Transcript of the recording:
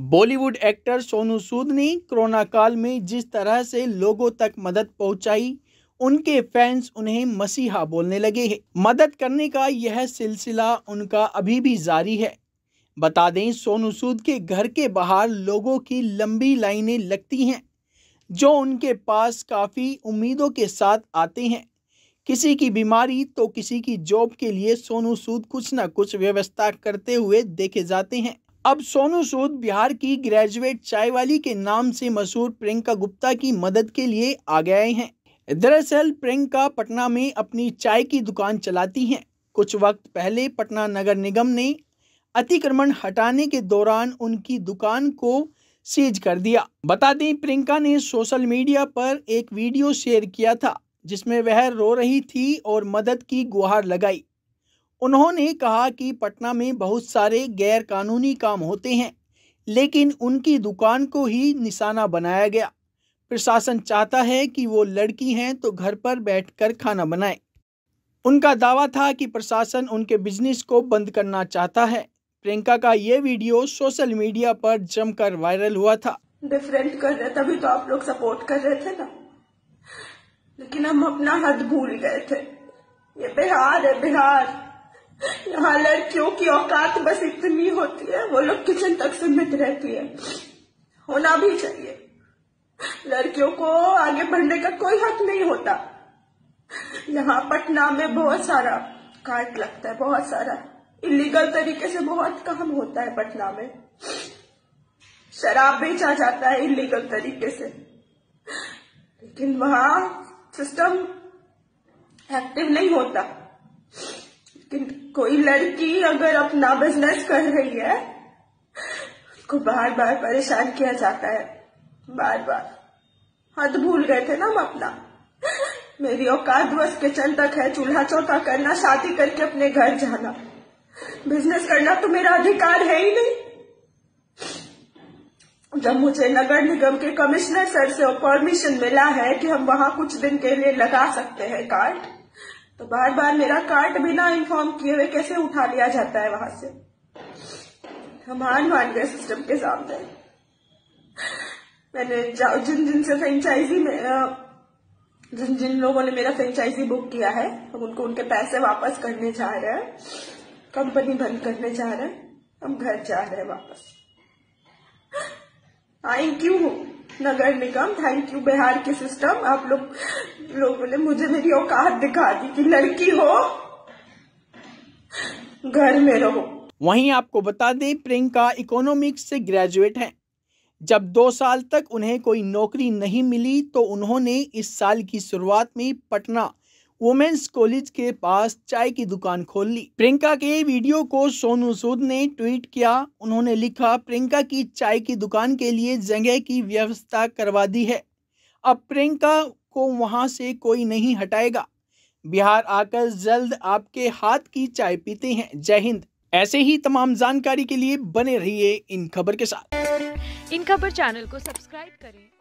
Bollywood actor Sonu सूद ने corona काल में जिस तरह से लोगों तक मदद पहुंचाई उनके फैंस उन्हें मसीहा बोलने लगे हैं मदद करने का यह सिलसिला उनका अभी भी जारी है बता दें सोनू सूद के घर के बाहर लोगों की लंबी लाइनें लगती हैं जो उनके पास काफ़ी उम्मीदों के साथ आते हैं किसी की बीमारी तो किसी की जॉब के लिए सोनू सूद कुछ ना कुछ व्यवस्था करते हुए देखे जाते हैं अब सोनू सूद बिहार की ग्रेजुएट चाय वाली के नाम से मशहूर प्रियंका गुप्ता की मदद के लिए आ गए हैं दरअसल प्रियंका पटना में अपनी चाय की दुकान चलाती हैं कुछ वक्त पहले पटना नगर निगम ने अतिक्रमण हटाने के दौरान उनकी दुकान को सीज कर दिया बता दें प्रियंका ने सोशल मीडिया पर एक वीडियो शेयर किया था जिसमें वह रो रही थी और मदद की गुहार लगाई उन्होंने कहा कि पटना में बहुत सारे गैर कानूनी काम होते हैं लेकिन उनकी दुकान को ही निशाना बनाया गया प्रशासन चाहता है कि वो लड़की हैं तो घर पर बैठकर खाना बनाए उनका दावा था कि प्रशासन उनके बिजनेस को बंद करना चाहता है प्रियंका का ये वीडियो सोशल मीडिया पर जमकर वायरल हुआ था डिफरेंट कर रहे तभी तो आप लोग सपोर्ट कर रहे थे ना लेकिन हम अपना हद भूल गए थे ये बिहार है बिहार यहाँ लड़कियों की औकात बस इतनी होती है वो लोग किचन तक सीमित रहती है होना भी चाहिए लड़कियों को आगे बढ़ने का कोई हक नहीं होता यहाँ पटना में बहुत सारा काट लगता है बहुत सारा इलीगल तरीके से बहुत काम होता है पटना में शराब बेचा जाता है इलीगल तरीके से लेकिन वहां सिस्टम एक्टिव नहीं होता लेकिन कोई लड़की अगर अपना बिजनेस कर रही है उसको बार बार परेशान किया जाता है बार बार हद भूल गए थे ना हम अपना मेरी औकात बस किचन तक है चूल्हा चौथा करना शादी करके अपने घर जाना बिजनेस करना तो मेरा अधिकार है ही नहीं जब मुझे नगर निगम के कमिश्नर सर से परमिशन मिला है कि हम वहां कुछ दिन के लिए लगा सकते हैं कार्ड तो बार बार मेरा कार्ड बिना इन्फॉर्म किए हुए कैसे उठा लिया जाता है वहां से हम हार मान गए सिस्टम के सामने मैंने जिन जिन से फ्रेंचाइजी में जिन जिन लोगों ने मेरा फ्रेंचाइजी बुक किया है हम उनको उनके पैसे वापस करने जा रहे हैं कंपनी बंद करने जा रहे हैं हम घर जा रहे हैं वापस आई क्यों हूं नगर निगम थैंक यू बिहार के सिस्टम आप लोग लोगों ने मुझे मेरी औकात दिखा दी कि लड़की हो घर में रहो वहीं आपको बता दें प्रियंका इकोनॉमिक्स से ग्रेजुएट हैं जब दो साल तक उन्हें कोई नौकरी नहीं मिली तो उन्होंने इस साल की शुरुआत में पटना वुमेन्स कॉलेज के पास चाय की दुकान खोल ली प्रियंका के वीडियो को सोनू सूद ने ट्वीट किया उन्होंने लिखा प्रियंका की चाय की दुकान के लिए जगह की व्यवस्था करवा दी है अब प्रियंका को वहां से कोई नहीं हटाएगा बिहार आकर जल्द आपके हाथ की चाय पीते हैं जय हिंद ऐसे ही तमाम जानकारी के लिए बने रहिए इन खबर के साथ इन खबर चैनल को सब्सक्राइब करें